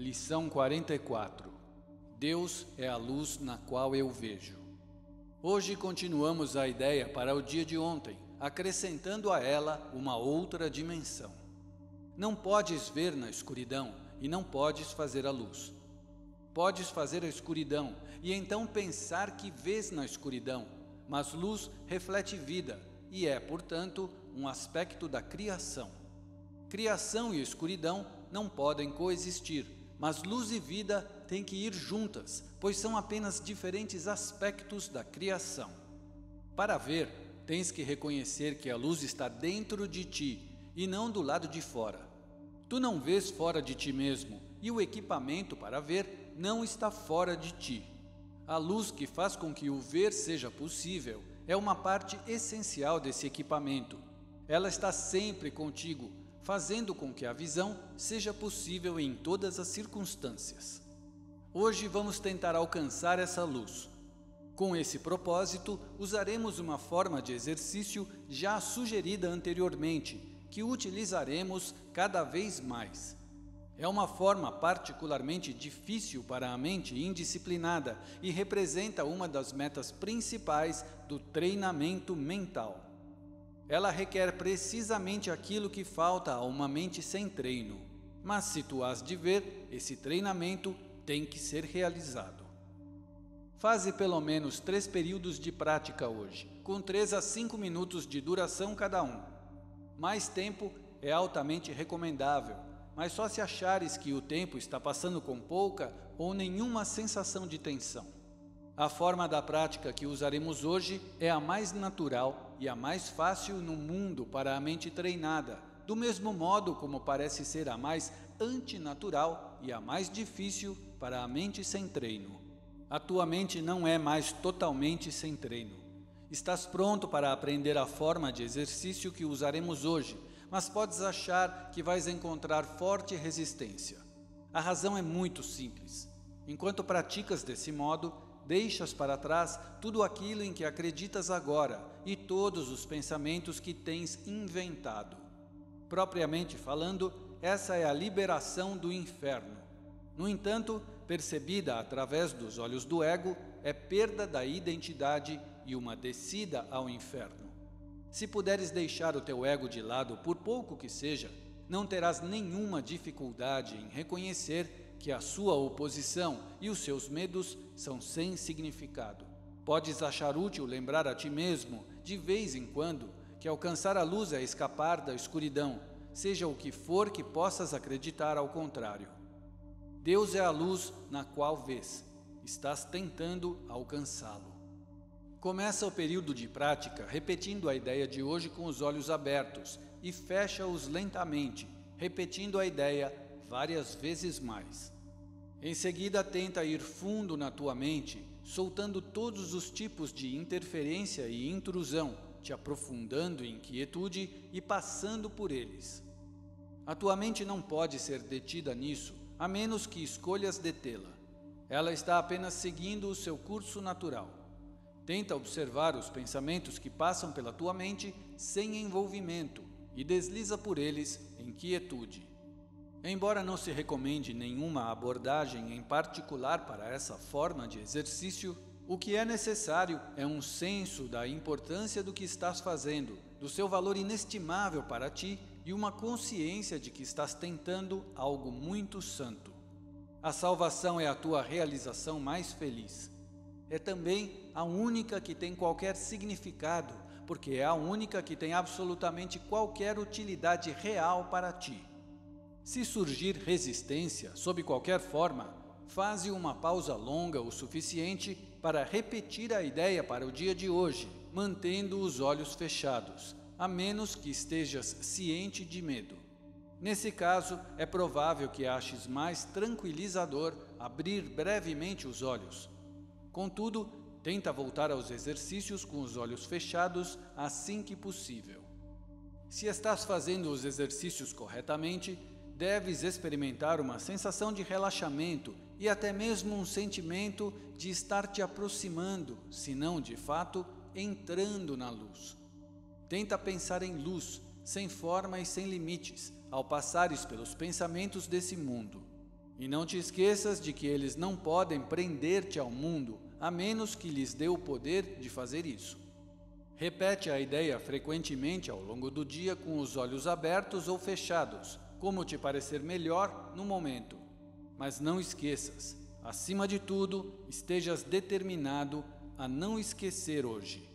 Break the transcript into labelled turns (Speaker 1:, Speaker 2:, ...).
Speaker 1: Lição 44 Deus é a luz na qual eu vejo. Hoje continuamos a ideia para o dia de ontem, acrescentando a ela uma outra dimensão. Não podes ver na escuridão e não podes fazer a luz. Podes fazer a escuridão e então pensar que vês na escuridão, mas luz reflete vida e é, portanto, um aspecto da criação. Criação e escuridão não podem coexistir mas luz e vida têm que ir juntas, pois são apenas diferentes aspectos da criação. Para ver, tens que reconhecer que a luz está dentro de ti e não do lado de fora. Tu não vês fora de ti mesmo, e o equipamento para ver não está fora de ti. A luz que faz com que o ver seja possível é uma parte essencial desse equipamento. Ela está sempre contigo fazendo com que a visão seja possível em todas as circunstâncias. Hoje vamos tentar alcançar essa luz. Com esse propósito, usaremos uma forma de exercício já sugerida anteriormente, que utilizaremos cada vez mais. É uma forma particularmente difícil para a mente indisciplinada e representa uma das metas principais do treinamento mental. Ela requer precisamente aquilo que falta a uma mente sem treino. Mas se tu has de ver, esse treinamento tem que ser realizado. Faze pelo menos três períodos de prática hoje, com 3 a 5 minutos de duração cada um. Mais tempo é altamente recomendável, mas só se achares que o tempo está passando com pouca ou nenhuma sensação de tensão. A forma da prática que usaremos hoje é a mais natural e a mais fácil no mundo para a mente treinada, do mesmo modo como parece ser a mais antinatural e a mais difícil para a mente sem treino. A tua mente não é mais totalmente sem treino. Estás pronto para aprender a forma de exercício que usaremos hoje, mas podes achar que vais encontrar forte resistência. A razão é muito simples. Enquanto praticas desse modo, Deixas para trás tudo aquilo em que acreditas agora e todos os pensamentos que tens inventado. Propriamente falando, essa é a liberação do inferno. No entanto, percebida através dos olhos do ego, é perda da identidade e uma descida ao inferno. Se puderes deixar o teu ego de lado, por pouco que seja, não terás nenhuma dificuldade em reconhecer que a sua oposição e os seus medos são sem significado. Podes achar útil lembrar a ti mesmo, de vez em quando, que alcançar a luz é escapar da escuridão, seja o que for que possas acreditar ao contrário. Deus é a luz na qual vês, estás tentando alcançá-lo. Começa o período de prática repetindo a ideia de hoje com os olhos abertos e fecha-os lentamente, repetindo a ideia várias vezes mais. Em seguida, tenta ir fundo na tua mente, soltando todos os tipos de interferência e intrusão, te aprofundando em quietude e passando por eles. A tua mente não pode ser detida nisso, a menos que escolhas detê-la. Ela está apenas seguindo o seu curso natural. Tenta observar os pensamentos que passam pela tua mente sem envolvimento e desliza por eles em quietude. Embora não se recomende nenhuma abordagem em particular para essa forma de exercício, o que é necessário é um senso da importância do que estás fazendo, do seu valor inestimável para ti e uma consciência de que estás tentando algo muito santo. A salvação é a tua realização mais feliz. É também a única que tem qualquer significado, porque é a única que tem absolutamente qualquer utilidade real para ti. Se surgir resistência, sob qualquer forma, faze uma pausa longa o suficiente para repetir a ideia para o dia de hoje, mantendo os olhos fechados, a menos que estejas ciente de medo. Nesse caso, é provável que aches mais tranquilizador abrir brevemente os olhos. Contudo, tenta voltar aos exercícios com os olhos fechados assim que possível. Se estás fazendo os exercícios corretamente, deves experimentar uma sensação de relaxamento e até mesmo um sentimento de estar te aproximando, se não de fato entrando na luz. Tenta pensar em luz, sem forma e sem limites, ao passares pelos pensamentos desse mundo. E não te esqueças de que eles não podem prender-te ao mundo, a menos que lhes dê o poder de fazer isso. Repete a ideia frequentemente ao longo do dia com os olhos abertos ou fechados como te parecer melhor no momento. Mas não esqueças, acima de tudo, estejas determinado a não esquecer hoje.